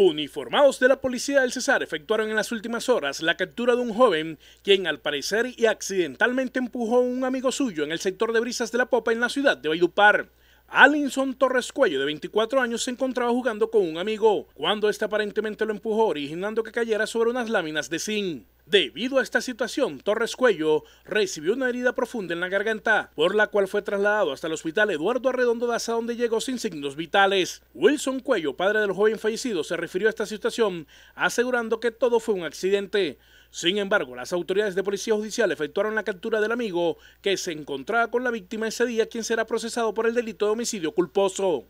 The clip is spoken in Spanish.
Uniformados de la policía del Cesar efectuaron en las últimas horas la captura de un joven quien al parecer y accidentalmente empujó a un amigo suyo en el sector de Brisas de la Popa en la ciudad de Valledupar. Alinson Torres Cuello, de 24 años, se encontraba jugando con un amigo cuando este aparentemente lo empujó, originando que cayera sobre unas láminas de zinc. Debido a esta situación, Torres Cuello recibió una herida profunda en la garganta, por la cual fue trasladado hasta el hospital Eduardo Arredondo Daza, donde llegó sin signos vitales. Wilson Cuello, padre del joven fallecido, se refirió a esta situación, asegurando que todo fue un accidente. Sin embargo, las autoridades de policía judicial efectuaron la captura del amigo que se encontraba con la víctima ese día, quien será procesado por el delito de homicidio culposo.